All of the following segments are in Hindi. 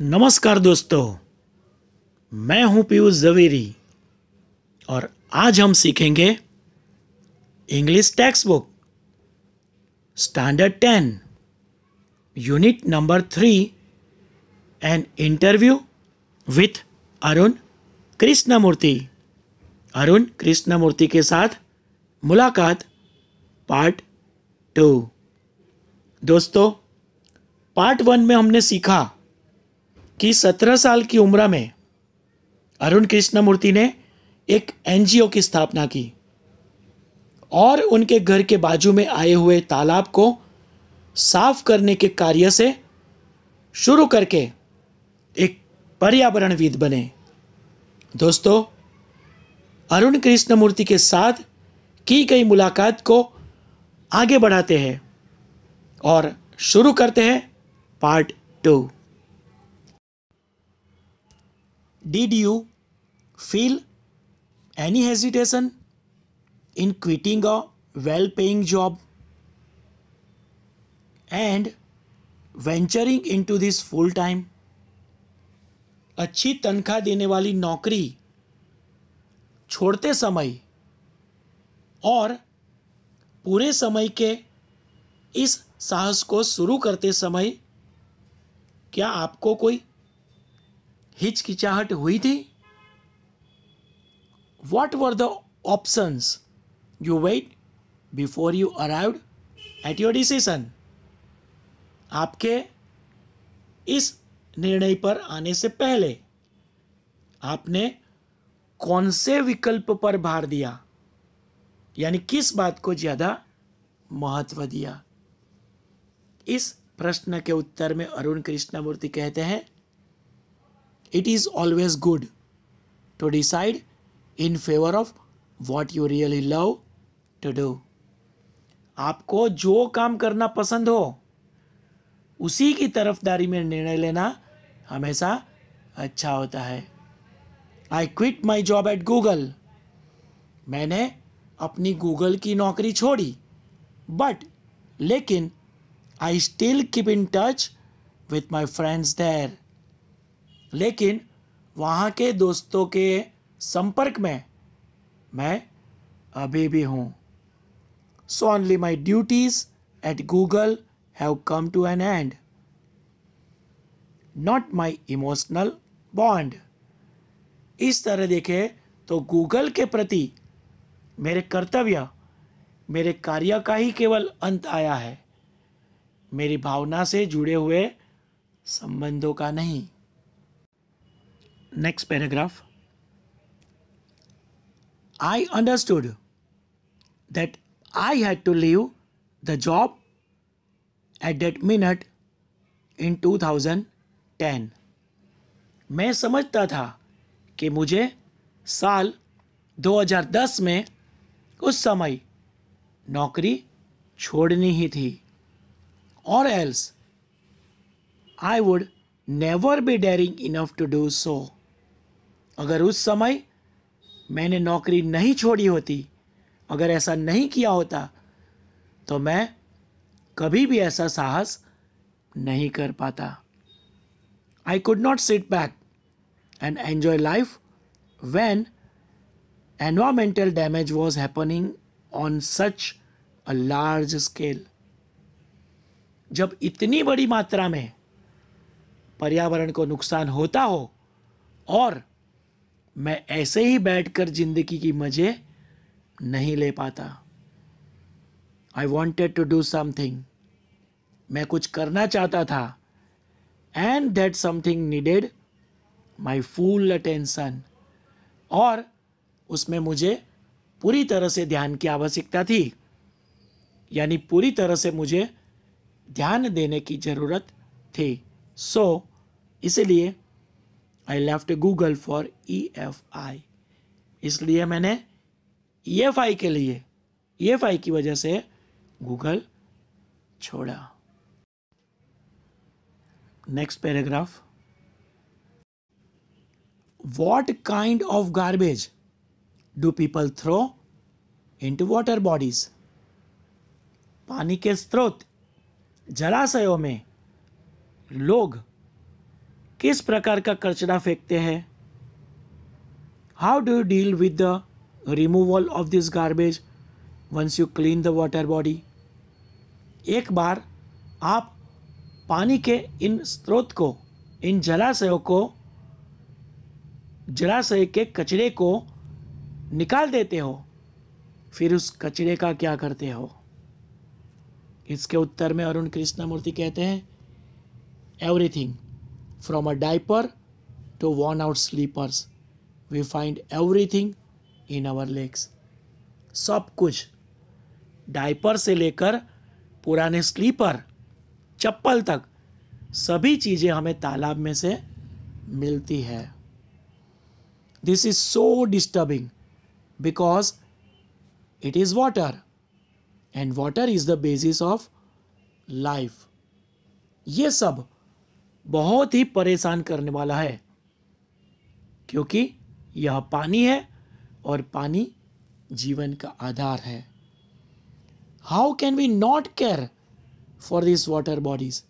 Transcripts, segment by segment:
नमस्कार दोस्तों मैं हूं पीयूष जवेरी और आज हम सीखेंगे English text book standard ten unit number three an interview with Arun Krishnamurthy Arun Krishnamurthy के साथ मुलाकात पार्ट टू दोस्तों पार्ट वन में हमने सीखा कि 17 साल की उम्र में अरुण कृष्णमूर्ति ने एक एनजीओ की स्थापना की और उनके घर के बाजू में आए हुए तालाब को साफ करने के कार्य से शुरू करके एक पर्यावरणविद बने दोस्तों अरुण कृष्णमूर्ति के साथ की गई मुलाकात को आगे बढ़ाते हैं और शुरू करते हैं part two did you feel any hesitation in quitting a well paying job and venturing into this full time? अच्छी तनख्वाह देने वाली नौकरी छोड़ते समय और पूरे समय के इस साहस को शुरू करते समय क्या आपको कोई हिचकिचाहट हुई थी what were the options you weighed before you arrived at your decision आपके इस निर्णय पर आने से पहले आपने कौन से विकल्प पर भार दिया यानी किस बात को ज़्यादा महत्व दिया इस प्रश्न के उत्तर में अरुण कृष्णमूर्ति कहते हैं it is always good to decide in favor of what you really love to do. आपको जो काम करना पसंद हो उसी की तरफदारी में निर्णय लेना हमेशा अच्छा होता है I quit my job at Google मैंने अपनी गूगल की नौकरी छोड़ी बट लेकिन I still keep in touch with my friends there लेकिन वहाँ के दोस्तों के संपर्क में मैं अभी भी हूँ so only my duties at Google have come to an end not my emotional bond इस तरह देखे तो गूगल के प्रति मेरे कर्तव्य मेरे कार्य का ही केवल अंत आया है मेरी भावना से जुड़े हुए संबंधों का नहीं next paragraph. I understood that I had to leave the job at that minute in 2010. main samajhta tha ki mujhe saal 2010 mein us samay naukri chhodni hi thi or else i would never be daring enough to do so अगर उस समय मैंने नौकरी नहीं छोड़ी होती अगर ऐसा नहीं किया होता तो मैं कभी भी ऐसा साहस नहीं कर पाता I could not sit back and enjoy life when environmental damage was happening on such a large scale जब इतनी बड़ी मात्रा में पर्यावरण को नुकसान होता हो और मैं ऐसे ही बैठकर जिंदगी की मज़े नहीं ले पाता I wanted to do something मैं कुछ करना चाहता था and that something needed my full attention और उसमें मुझे पूरी तरह से ध्यान की आवश्यकता थी यानी पूरी तरह से मुझे ध्यान देने की ज़रूरत थी सो so, इसलिए I left Google for E F I इसलिए मैंने ई एफ आई के लिए ई एफ आई की वजह से गूगल छोड़ा next paragraph what kind of garbage do people throw into water bodies पानी के स्रोत जलाशयों में लोग किस प्रकार का कचरा फेंकते हैं how do you deal with the removal of this garbage once you clean the water body एक बार आप पानी के इन स्रोत को इन जलाशयों को जलाशय के कचरे को निकाल देते हो फिर उस कचरे का क्या करते हो इसके उत्तर में अरुण कृष्णमूर्ति कहते हैं everything From a diaper to worn out sleepers, we find everything in our lakes सब कुछ डायपर से लेकर पुराने स्लीपर चप्पल तक सभी चीज़ें हमें तालाब में से मिलती है this is so disturbing because it is water and water is the basis of life ये सब बहुत ही परेशान करने वाला है क्योंकि यह पानी है और पानी जीवन का आधार है how can we not care for this water bodies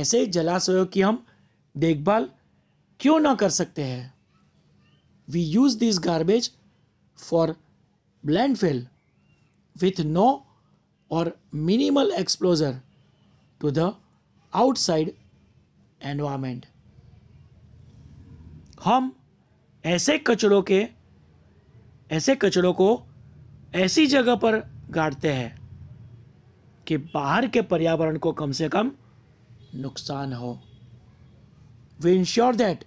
ऐसे जलाशयों की हम देखभाल क्यों ना कर सकते हैं we use this garbage for fill with no और minimal exposure to the outside environment हम ऐसे कचड़ों के ऐसे कचड़ों को ऐसी जगह पर गाड़ते हैं कि बाहर के पर्यावरण को कम से कम नुकसान हो we ensure that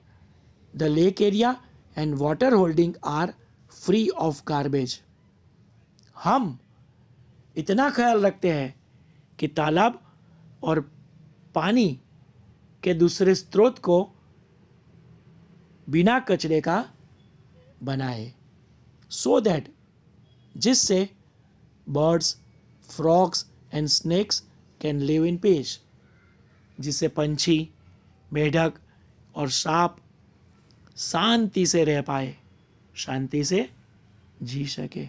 the lake area and water holding are free of garbage हम इतना ख्याल रखते हैं कि तालाब और पानी के दूसरे स्रोत को बिना कचरे का बनाए सो दैट जिससे birds frogs and snakes can live in peace जिससे पंछी मेढक और सांप शांति से रह पाए शांति से जी सके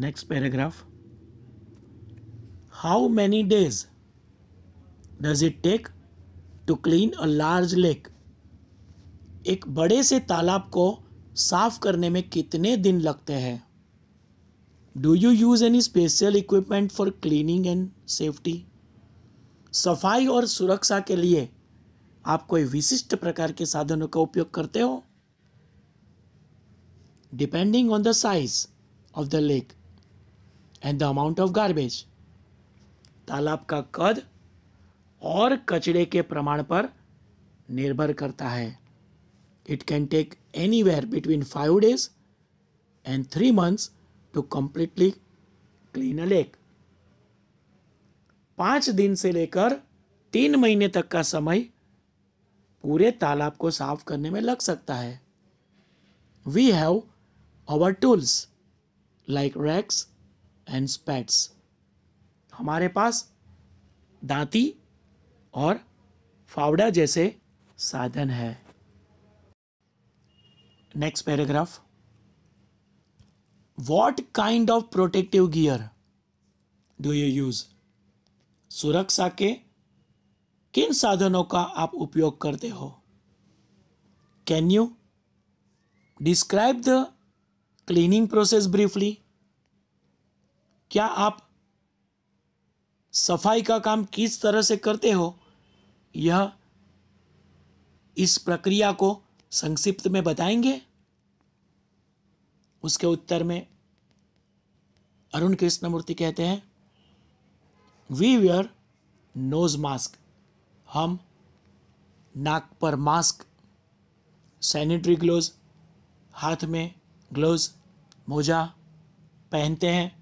next paragraph how many days does it take to clean a large lake एक बड़े से तालाब को साफ करने में कितने दिन लगते हैं do you use any special equipment for cleaning and safety सफाई और सुरक्षा के लिए आप कोई विशिष्ट प्रकार के साधनों का उपयोग करते हो depending on the size of the lake and the amount of garbage तालाब का कद और कचड़े के प्रमाण पर निर्भर करता है it can take anywhere between five days and three months to completely clean a lake पांच दिन से लेकर तीन महीने तक का समय पूरे तालाब को साफ करने में लग सकता है we have our tools like rakes and spades हमारे पास दांती और फावड़ा जैसे साधन है next paragraph what kind of protective gear do you use सुरक्षा के किन साधनों का आप उपयोग करते हो can you describe the cleaning process briefly क्या आप सफाई का काम किस तरह से करते हो यह इस प्रक्रिया को संक्षिप्त में बताएंगे उसके उत्तर में अरुण कृष्णमूर्ति कहते हैं वी वियर नोज मास्क हम नाक पर मास्क सैनिटरी ग्लोव हाथ में ग्लोव मोजा पहनते हैं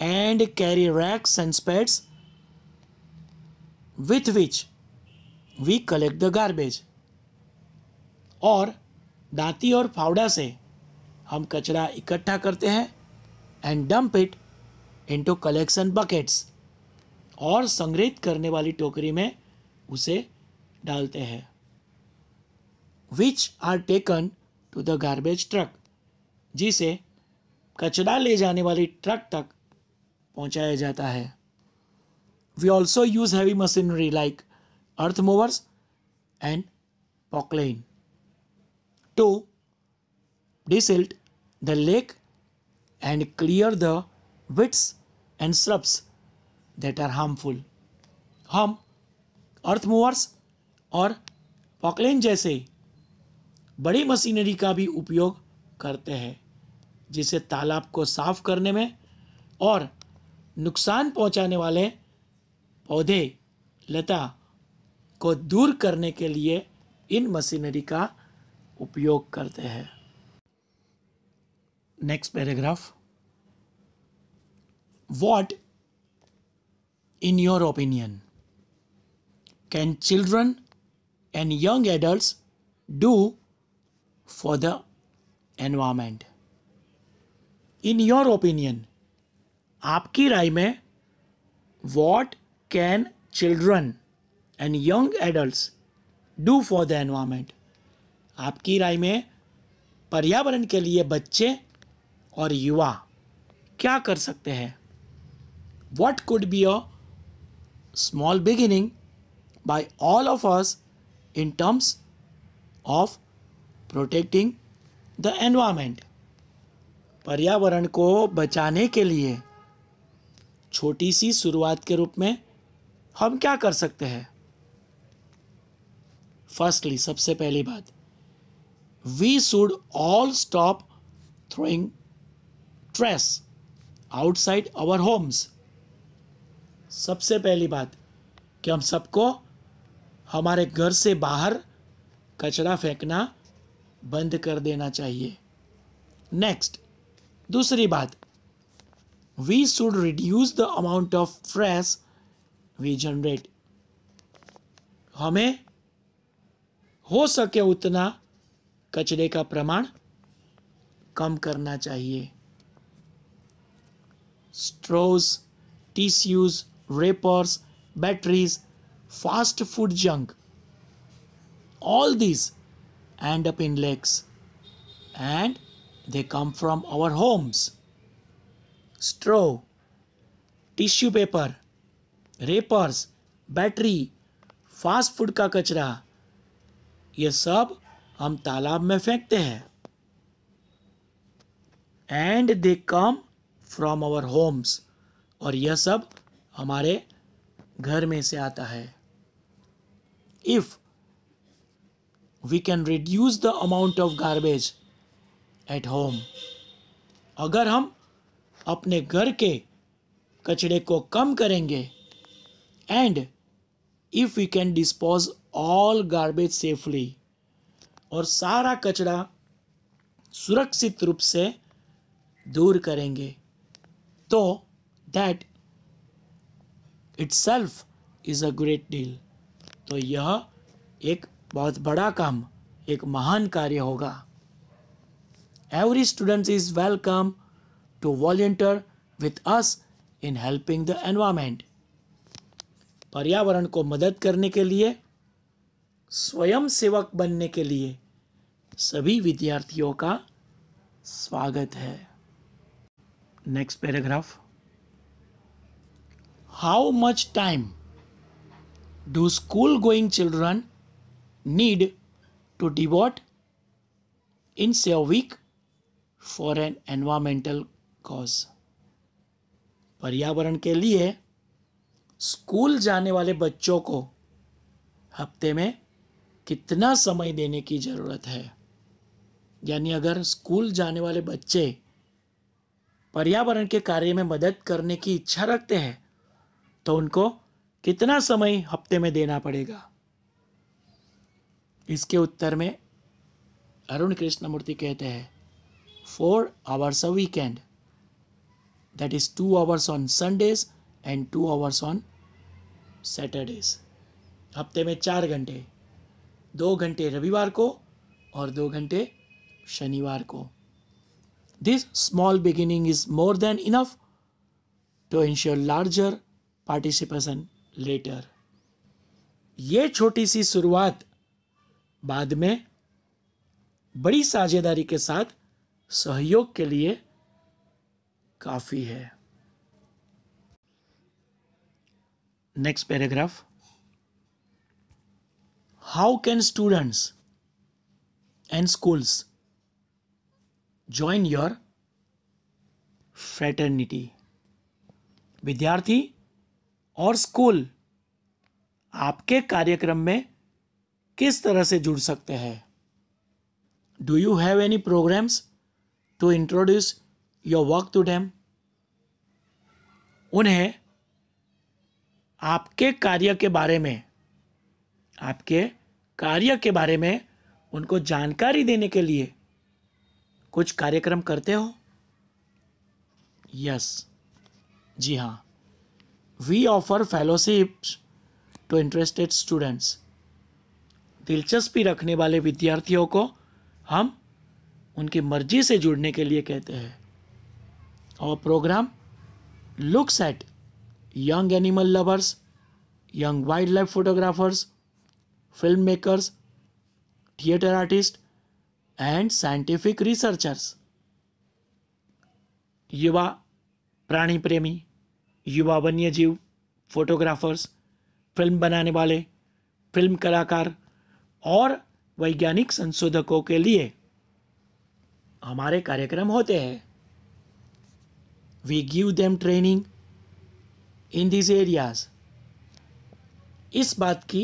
and carry rakes and spades with which we collect the garbage और दांती और फावड़ा से हम कचरा इकट्ठा करते हैं and dump it into collection buckets और संग्रहित करने वाली टोकरी में उसे डालते हैं which are taken to the garbage truck जिसे कचरा ले जाने वाली ट्रक तक पहुंचाया जाता है we also use heavy machinery like earth movers and Poclain to desilt the lake and clear the weeds and shrubs that are harmful हम अर्थ मूवर्स और पॉकलेन जैसे बड़ी मशीनरी का भी उपयोग करते हैं जिसे तालाब को साफ करने में और नुकसान पहुंचाने वाले पौधे लता को दूर करने के लिए इन मशीनरी का उपयोग करते हैं next paragraph what in your opinion can children and young adult do for the environment in your opinion आपकी राय में what can children and young adult do for the environment आपकी राय में पर्यावरण के लिए बच्चे और युवा क्या कर सकते हैं what could be a small beginning by all of us in terms of protecting the environment पर्यावरण को बचाने के लिए छोटी सी शुरुआत के रूप में हम क्या कर सकते हैं फर्स्टली सबसे पहली बात we should all stop throwing trash outside our homes सबसे पहली बात कि हम सबको हमारे घर से बाहर कचरा फेंकना बंद कर देना चाहिए नेक्स्ट दूसरी बात we should reduce the amount of trash we generate हमें हो सके उतना कचरे का प्रमाण कम करना चाहिए straws tissues wrappers batteries fast food junk all this end up in lakes and they come from our homes straw tissue paper wrappers battery fast food का कचरा ये सब हम तालाब में फेंकते हैं and they come from our homes और यह सब हमारे घर में से आता है if we can reduce the amount of garbage at home अगर हम अपने घर के कचड़े को कम करेंगे and if we can dispose all garbage safely और सारा कचरा सुरक्षित रूप से दूर करेंगे तो that itself is a great deal तो यह एक बहुत बड़ा काम एक महान कार्य होगा every student is welcome to volunteer with us in helping the environment पर्यावरण को मदद करने के लिए स्वयं सेवक बनने के लिए सभी विद्यार्थियों का स्वागत है next paragraph how much time do school going children need to devote in से week for an an cause पर्यावरण के लिए स्कूल जाने वाले बच्चों को हफ्ते में कितना समय देने की ज़रूरत है यानी अगर स्कूल जाने वाले बच्चे पर्यावरण के कार्य में मदद करने की इच्छा रखते हैं तो उनको कितना समय हफ्ते में देना पड़ेगा इसके उत्तर में अरुण कृष्णमूर्ति कहते हैं four hours a weekend that is two hours on Sundays and two hours on Saturdays हफ्ते में चार घंटे दो घंटे रविवार को और दो घंटे शनिवार को this small beginning is more than enough to ensure larger participation later ये छोटी सी शुरुआत बाद में बड़ी साझेदारी के साथ सहयोग के लिए काफ़ी है next paragraph how can students and schools join your fraternity विद्यार्थी और स्कूल आपके कार्यक्रम में किस तरह से जुड़ सकते हैं do you have any programs to introduce your work to them उन्हें आपके कार्य के बारे में आपके कार्य के बारे में उनको जानकारी देने के लिए कुछ कार्यक्रम करते हो यस yes. जी हाँ we offer fellowships to interested students दिलचस्पी रखने वाले विद्यार्थियों को हम उनकी मर्जी से जुड़ने के लिए कहते हैं और program looks at young animal lovers young wildlife photographers film makers theatre artist and scientific researchers युवा प्राणी प्रेमी युवा वन्य जीव फोटोग्राफर्स फिल्म बनाने वाले फिल्म कलाकार और वैज्ञानिक संशोधकों के लिए हमारे कार्यक्रम होते हैं we give them training in this areas इस बात की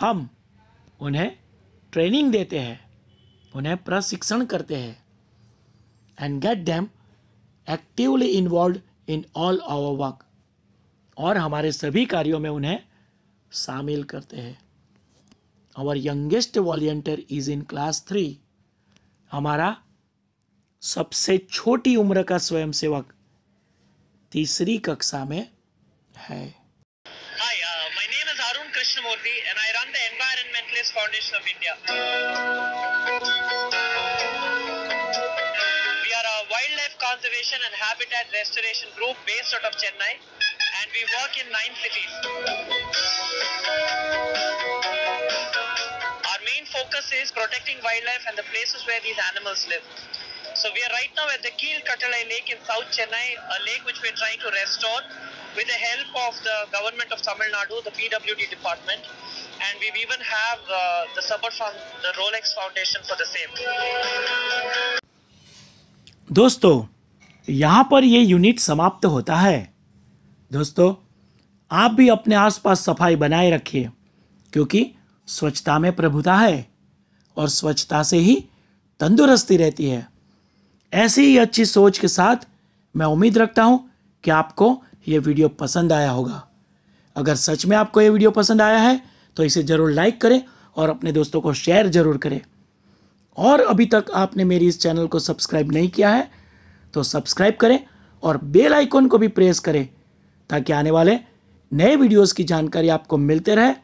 हम उन्हें ट्रेनिंग देते हैं उन्हें प्रशिक्षण करते हैं and get them actively involve in all our work और हमारे सभी कार्यों में उन्हें शामिल करते हैं our youngest volunteer is in class three हमारा सबसे छोटी उम्र का स्वयंसेवक तीसरी कक्षा में है Krishnamurthy and I run the Environmentalist Foundation of India. We are a wildlife conservation and habitat restoration group based out of Chennai and we work in nine cities. Our main focus is protecting wildlife and the places where these animals live. So we are right now at the Keel Katalai Lake in South Chennai, a lake which we're trying to restore with the help of the government of Tamil Nadu, the PWD department, and we even have uh, the support from the Rolex Foundation for the same. दोस्तों यहाँ पर ये यूनिट समाप्त होता है दोस्तों आप भी अपने आसपास सफाई बनाए रखिए क्योंकि स्वच्छता में प्रभुता है और स्वच्छता से ही तंदुरुस्ती रहती है ऐसी ही अच्छी सोच के साथ मैं उम्मीद रखता हूँ कि आपको ये वीडियो पसंद आया होगा अगर सच में आपको ये वीडियो पसंद आया है तो इसे ज़रूर लाइक करें और अपने दोस्तों को शेयर ज़रूर करें और अभी तक आपने मेरी इस चैनल को सब्सक्राइब नहीं किया है तो सब्सक्राइब करें और बेल आइकॉन को भी प्रेस करें ताकि आने वाले नए वीडियोस की जानकारी आपको मिलते रहे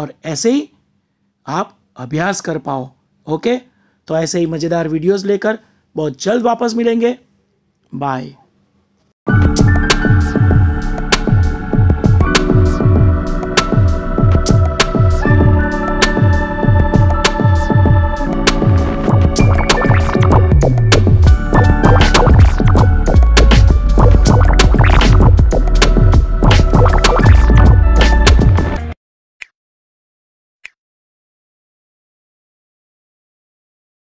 और ऐसे ही आप अभ्यास कर पाओ ओके तो ऐसे ही मज़ेदार वीडियोस लेकर बहुत जल्द वापस मिलेंगे बाय